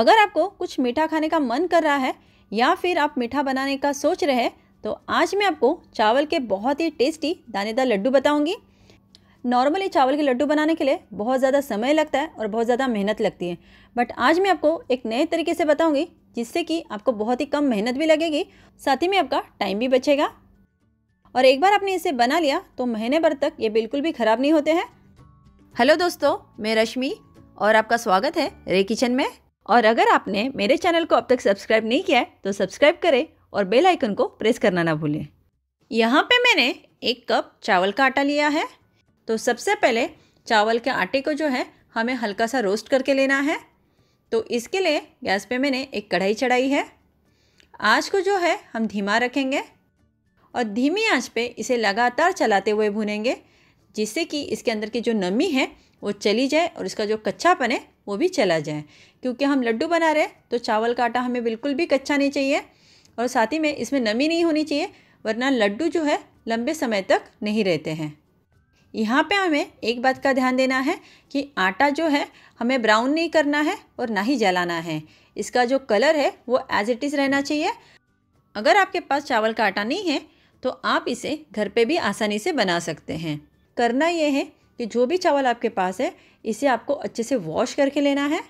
अगर आपको कुछ मीठा खाने का मन कर रहा है या फिर आप मीठा बनाने का सोच रहे हैं तो आज मैं आपको चावल के बहुत ही टेस्टी दानेदार लड्डू बताऊंगी नॉर्मली चावल के लड्डू बनाने के लिए बहुत ज़्यादा समय लगता है और बहुत ज़्यादा मेहनत लगती है बट आज मैं आपको एक नए तरीके से बताऊंगी जिससे कि आपको बहुत ही कम मेहनत भी लगेगी साथ ही में आपका टाइम भी बचेगा और एक बार आपने इसे बना लिया तो महीने भर तक ये बिल्कुल भी ख़राब नहीं होते हैं हेलो दोस्तों मैं रश्मि और आपका स्वागत है रे किचन में और अगर आपने मेरे चैनल को अब तक सब्सक्राइब नहीं किया है तो सब्सक्राइब करें और बेल आइकन को प्रेस करना ना भूलें यहाँ पे मैंने एक कप चावल का आटा लिया है तो सबसे पहले चावल के आटे को जो है हमें हल्का सा रोस्ट करके लेना है तो इसके लिए गैस पे मैंने एक कढ़ाई चढ़ाई है आँच को जो है हम धीमा रखेंगे और धीमी आँच पर इसे लगातार चलाते हुए भूनेंगे जिससे कि इसके अंदर की जो नमी है वो चली जाए और इसका जो कच्चापन है वो भी चला जाए क्योंकि हम लड्डू बना रहे हैं तो चावल का आटा हमें बिल्कुल भी कच्चा नहीं चाहिए और साथ ही में इसमें नमी नहीं होनी चाहिए वरना लड्डू जो है लंबे समय तक नहीं रहते हैं यहाँ पे हमें एक बात का ध्यान देना है कि आटा जो है हमें ब्राउन नहीं करना है और ना ही जलाना है इसका जो कलर है वो एज इट इज़ रहना चाहिए अगर आपके पास चावल का आटा नहीं है तो आप इसे घर पे भी आसानी से बना सकते हैं करना ये है कि जो भी चावल आपके पास है इसे आपको अच्छे से वॉश करके लेना है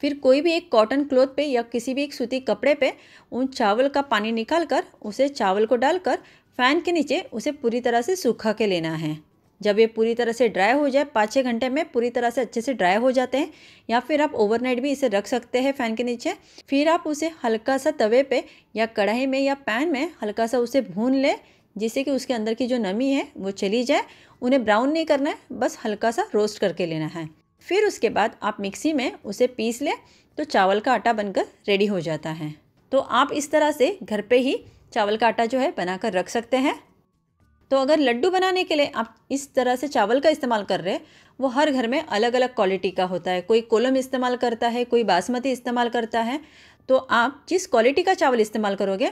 फिर कोई भी एक कॉटन क्लोथ पे या किसी भी एक सूती कपड़े पे उन चावल का पानी निकाल कर उसे चावल को डालकर फ़ैन के नीचे उसे पूरी तरह से सूखा के लेना है जब ये पूरी तरह से ड्राई हो जाए पाँच छः घंटे में पूरी तरह से अच्छे से ड्राई हो जाते हैं या फिर आप ओवरनाइट भी इसे रख सकते हैं फ़ैन के नीचे फिर आप उसे हल्का सा तवे पे या कढ़ाई में या पैन में हल्का सा उसे भून लें जिससे कि उसके अंदर की जो नमी है वो चली जाए उन्हें ब्राउन नहीं करना है बस हल्का सा रोस्ट करके लेना है फिर उसके बाद आप मिक्सी में उसे पीस लें तो चावल का आटा बनकर रेडी हो जाता है तो आप इस तरह से घर पे ही चावल का आटा जो है बनाकर रख सकते हैं तो अगर लड्डू बनाने के लिए आप इस तरह से चावल का इस्तेमाल कर रहे हैं वो हर घर में अलग अलग क्वालिटी का होता है कोई कोलम इस्तेमाल करता है कोई बासमती इस्तेमाल करता है तो आप जिस क्वालिटी का चावल इस्तेमाल करोगे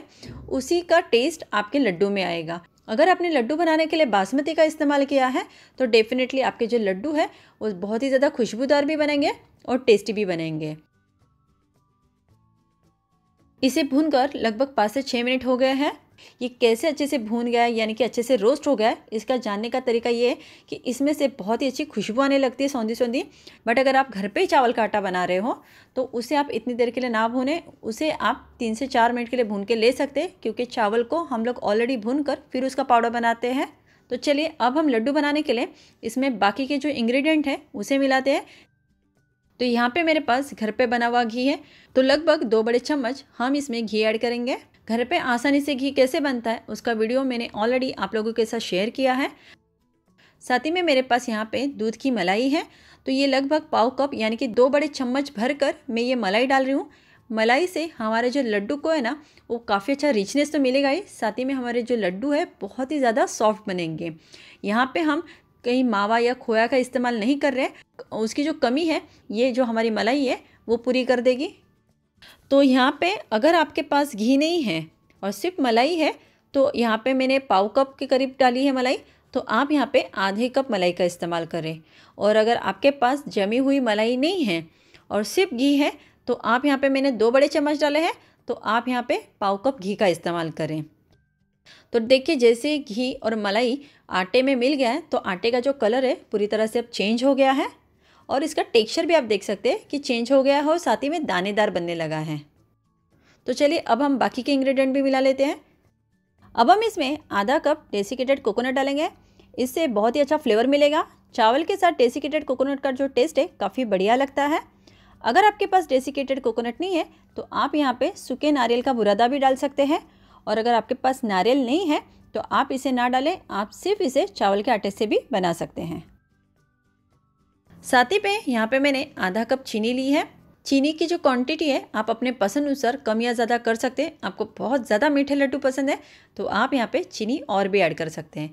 उसी का टेस्ट आपके लड्डू में आएगा अगर आपने लड्डू बनाने के लिए बासमती का इस्तेमाल किया है तो डेफिनेटली आपके जो लड्डू है वो बहुत ही ज़्यादा खुशबूदार भी बनेंगे और टेस्टी भी बनेंगे इसे भूनकर लगभग पाँच से छः मिनट हो गए हैं ये कैसे अच्छे से भून गया है यानी कि अच्छे से रोस्ट हो गया है इसका जानने का तरीका ये है कि इसमें से बहुत ही अच्छी खुशबू आने लगती है सौंधी सौंधी बट अगर आप घर पे ही चावल का आटा बना रहे हो तो उसे आप इतनी देर के लिए ना भूने उसे आप तीन से चार मिनट के लिए भून के ले सकते क्योंकि चावल को हम लोग ऑलरेडी भून कर फिर उसका पाउडर बनाते हैं तो चलिए अब हम लड्डू बनाने के लिए इसमें बाकी के जो इंग्रेडिएंट हैं उसे मिलाते हैं तो यहाँ पे मेरे पास घर पे बना हुआ घी है तो लगभग दो बड़े चम्मच हम इसमें घी ऐड करेंगे घर पे आसानी से घी कैसे बनता है उसका वीडियो मैंने ऑलरेडी आप लोगों के साथ शेयर किया है साथ ही में मेरे पास यहाँ पे दूध की मलाई है तो ये लगभग पाव कप यानी कि दो बड़े चम्मच भर कर मैं ये मलाई डाल रही हूँ मलाई से हमारे जो लड्डू को है ना वो काफ़ी अच्छा रिचनेस तो मिलेगा ही साथ ही में हमारे जो लड्डू है बहुत ही ज़्यादा सॉफ्ट बनेंगे यहाँ पर हम कहीं मावा या खोया का इस्तेमाल नहीं कर रहे उसकी जो कमी है ये जो हमारी मलाई है वो पूरी कर देगी तो यहाँ पे अगर आपके पास घी नहीं है और सिर्फ मलाई है तो यहाँ पे मैंने पाव कप के करीब डाली है मलाई तो आप यहाँ पे आधे कप मलाई का इस्तेमाल करें और अगर आपके पास जमी हुई मलाई नहीं है और सिर्फ घी है तो आप यहाँ पे मैंने दो बड़े चम्मच डाले हैं तो आप यहाँ पे पाव कप घी का इस्तेमाल करें तो देखिए जैसे घी और मलाई आटे में मिल गया है तो आटे का जो कलर है पूरी तरह से अब चेंज हो गया है और इसका टेक्सचर भी आप देख सकते हैं कि चेंज हो गया है और साथ ही में दानेदार बनने लगा है तो चलिए अब हम बाकी के इंग्रेडिएंट भी मिला लेते हैं अब हम इसमें आधा कप डेसिकेटेड कोकोनट डालेंगे इससे बहुत ही अच्छा फ्लेवर मिलेगा चावल के साथ डेसिकेटेड कोकोनट का जो टेस्ट है काफ़ी बढ़िया लगता है अगर आपके पास डेसिकेटेड कोकोनट नहीं है तो आप यहाँ पर सूखे नारियल का बुरादा भी डाल सकते हैं और अगर आपके पास नारियल नहीं है तो आप इसे ना डालें आप सिर्फ इसे चावल के आटे से भी बना सकते हैं साथ ही पे यहाँ पे मैंने आधा कप चीनी ली है चीनी की जो क्वांटिटी है आप अपने पसंद अनुसार कम या ज़्यादा कर सकते हैं आपको बहुत ज़्यादा मीठे लड्डू पसंद है तो आप यहाँ पे चीनी और भी ऐड कर सकते हैं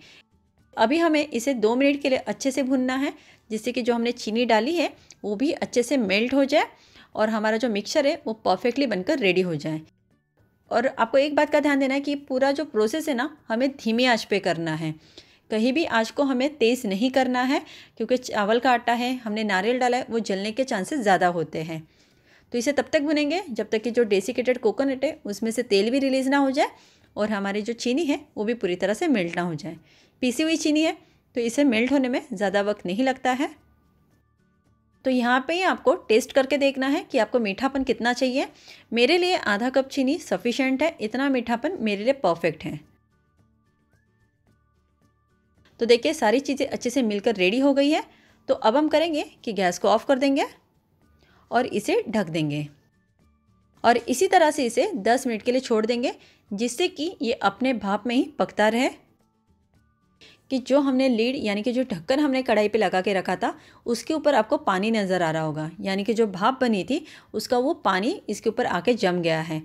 अभी हमें इसे दो मिनट के लिए अच्छे से भुनना है जिससे कि जो हमने चीनी डाली है वो भी अच्छे से मेल्ट हो जाए और हमारा जो मिक्सर है वो परफेक्टली बनकर रेडी हो जाए और आपको एक बात का ध्यान देना है कि पूरा जो प्रोसेस है ना हमें धीमी आँच पे करना है कहीं भी आँच को हमें तेज़ नहीं करना है क्योंकि चावल का आटा है हमने नारियल डाला है वो जलने के चांसेस ज़्यादा होते हैं तो इसे तब तक भुनेंगे जब तक कि जो डेसिकेटेड कोकोनट है उसमें से तेल भी रिलीज़ ना हो जाए और हमारी जो चीनी है वो भी पूरी तरह से मेल्ट ना हो जाए पीसी हुई चीनी है तो इसे मेल्ट होने में ज़्यादा वक्त नहीं लगता है तो यहाँ पे ही आपको टेस्ट करके देखना है कि आपको मीठापन कितना चाहिए मेरे लिए आधा कप चीनी सफिशेंट है इतना मीठापन मेरे लिए परफेक्ट है तो देखिए सारी चीज़ें अच्छे से मिलकर रेडी हो गई है तो अब हम करेंगे कि गैस को ऑफ़ कर देंगे और इसे ढक देंगे और इसी तरह से इसे 10 मिनट के लिए छोड़ देंगे जिससे कि ये अपने भाप में ही पकता रहे कि जो हमने लीड यानी कि जो ढक्कन हमने कढ़ाई पे लगा के रखा था उसके ऊपर आपको पानी नज़र आ रहा होगा यानी कि जो भाप बनी थी उसका वो पानी इसके ऊपर आके जम गया है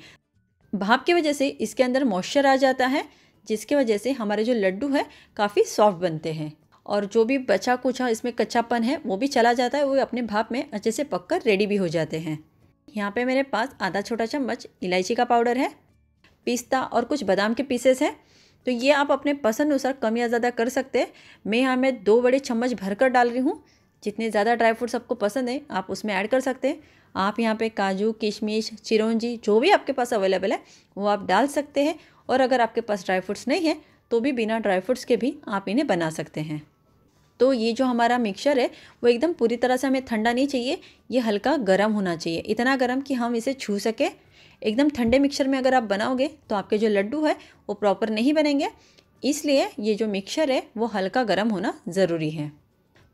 भाप की वजह से इसके अंदर मॉइस्चर आ जाता है जिसके वजह से हमारे जो लड्डू है काफ़ी सॉफ्ट बनते हैं और जो भी बचा कुछ इसमें कच्चापन है वो भी चला जाता है वो अपने भाप में अच्छे से पक रेडी भी हो जाते हैं यहाँ पर मेरे पास आधा छोटा चम्मच इलायची का पाउडर है पिस्ता और कुछ बादाम के पीसेस हैं तो ये आप अपने पसंद अनुसार कम या ज़्यादा कर सकते हैं मैं यहाँ में दो बड़े चम्मच भरकर डाल रही हूँ जितने ज़्यादा ड्राई फ्रूट्स आपको पसंद है आप उसमें ऐड कर सकते हैं आप यहाँ पे काजू किशमिश चिरौंजी जो भी आपके पास अवेलेबल है वो आप डाल सकते हैं और अगर आपके पास ड्राई फ्रूट्स नहीं है तो भी बिना ड्राई फ्रूट्स के भी आप इन्हें बना सकते हैं तो ये जो हमारा मिक्सर है वो एकदम पूरी तरह से हमें ठंडा नहीं चाहिए ये हल्का गर्म होना चाहिए इतना गर्म कि हम इसे छू सकें एकदम ठंडे मिक्सर में अगर आप बनाओगे तो आपके जो लड्डू है वो प्रॉपर नहीं बनेंगे इसलिए ये जो मिक्सर है वो हल्का गर्म होना ज़रूरी है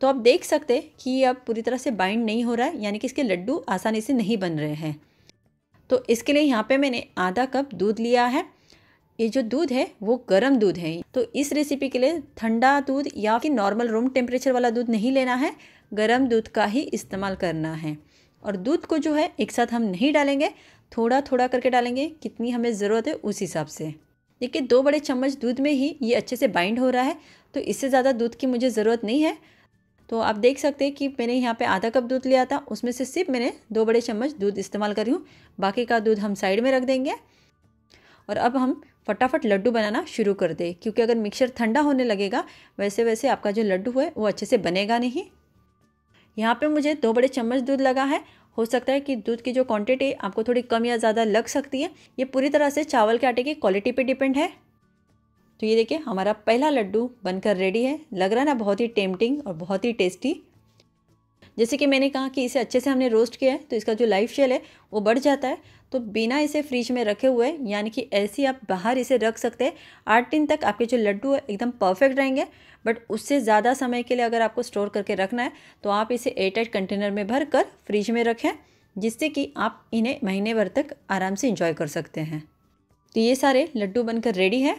तो आप देख सकते कि ये अब पूरी तरह से बाइंड नहीं हो रहा है यानी कि इसके लड्डू आसानी से नहीं बन रहे हैं तो इसके लिए यहाँ पे मैंने आधा कप दूध लिया है ये जो दूध है वो गर्म दूध है तो इस रेसिपी के लिए ठंडा दूध या कि नॉर्मल रूम टेम्परेचर वाला दूध नहीं लेना है गर्म दूध का ही इस्तेमाल करना है और दूध को जो है एक साथ हम नहीं डालेंगे थोड़ा थोड़ा करके डालेंगे कितनी हमें ज़रूरत है उस हिसाब से देखिए दो बड़े चम्मच दूध में ही ये अच्छे से बाइंड हो रहा है तो इससे ज़्यादा दूध की मुझे ज़रूरत नहीं है तो आप देख सकते हैं कि मैंने यहाँ पे आधा कप दूध लिया था उसमें से सिर्फ मैंने दो बड़े चम्मच दूध इस्तेमाल करी हूँ बाकी का दूध हम साइड में रख देंगे और अब हम फटाफट लड्डू बनाना शुरू कर दें क्योंकि अगर मिक्सर ठंडा होने लगेगा वैसे वैसे आपका जो लड्डू है वो अच्छे से बनेगा नहीं यहाँ पर मुझे दो बड़े चम्मच दूध लगा है हो सकता है कि दूध की जो क्वांटिटी आपको थोड़ी कम या ज़्यादा लग सकती है ये पूरी तरह से चावल के आटे की क्वालिटी पे डिपेंड है तो ये देखिए हमारा पहला लड्डू बनकर रेडी है लग रहा है ना बहुत ही टेम्पटिंग और बहुत ही टेस्टी जैसे कि मैंने कहा कि इसे अच्छे से हमने रोस्ट किया है तो इसका जो लाइफ शेल है वो बढ़ जाता है तो बिना इसे फ्रिज में रखे हुए यानी कि ऐसे आप बाहर इसे रख सकते हैं आठ दिन तक आपके जो लड्डू है एकदम परफेक्ट रहेंगे बट उससे ज़्यादा समय के लिए अगर आपको स्टोर करके रखना है तो आप इसे एयरटाइट कंटेनर में भर कर फ्रिज में रखें जिससे कि आप इन्हें महीने भर तक आराम से इंजॉय कर सकते हैं तो ये सारे लड्डू बनकर रेडी है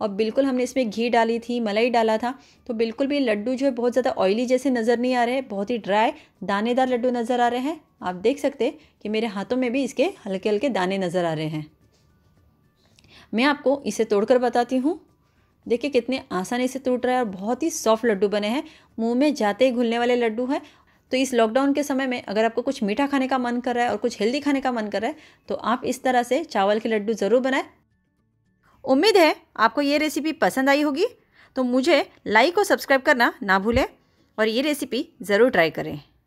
और बिल्कुल हमने इसमें घी डाली थी मलाई डाला था तो बिल्कुल भी लड्डू जो है बहुत ज़्यादा ऑयली जैसे नज़र नहीं आ रहे हैं बहुत ही ड्राई दानेदार लड्डू नज़र आ रहे हैं आप देख सकते हैं कि मेरे हाथों में भी इसके हल्के हल्के दाने नज़र आ रहे हैं मैं आपको इसे तोड़कर बताती हूँ देखिए कितने आसानी से टूट रहा है और बहुत ही सॉफ्ट लड्डू बने हैं मुंह में जाते ही घुलने वाले लड्डू हैं तो इस लॉकडाउन के समय में अगर आपको कुछ मीठा खाने का मन कर रहा है और कुछ हेल्दी खाने का मन कर रहा है तो आप इस तरह से चावल के लड्डू ज़रूर बनाएं उम्मीद है आपको ये रेसिपी पसंद आई होगी तो मुझे लाइक और सब्सक्राइब करना ना भूलें और ये रेसिपी ज़रूर ट्राई करें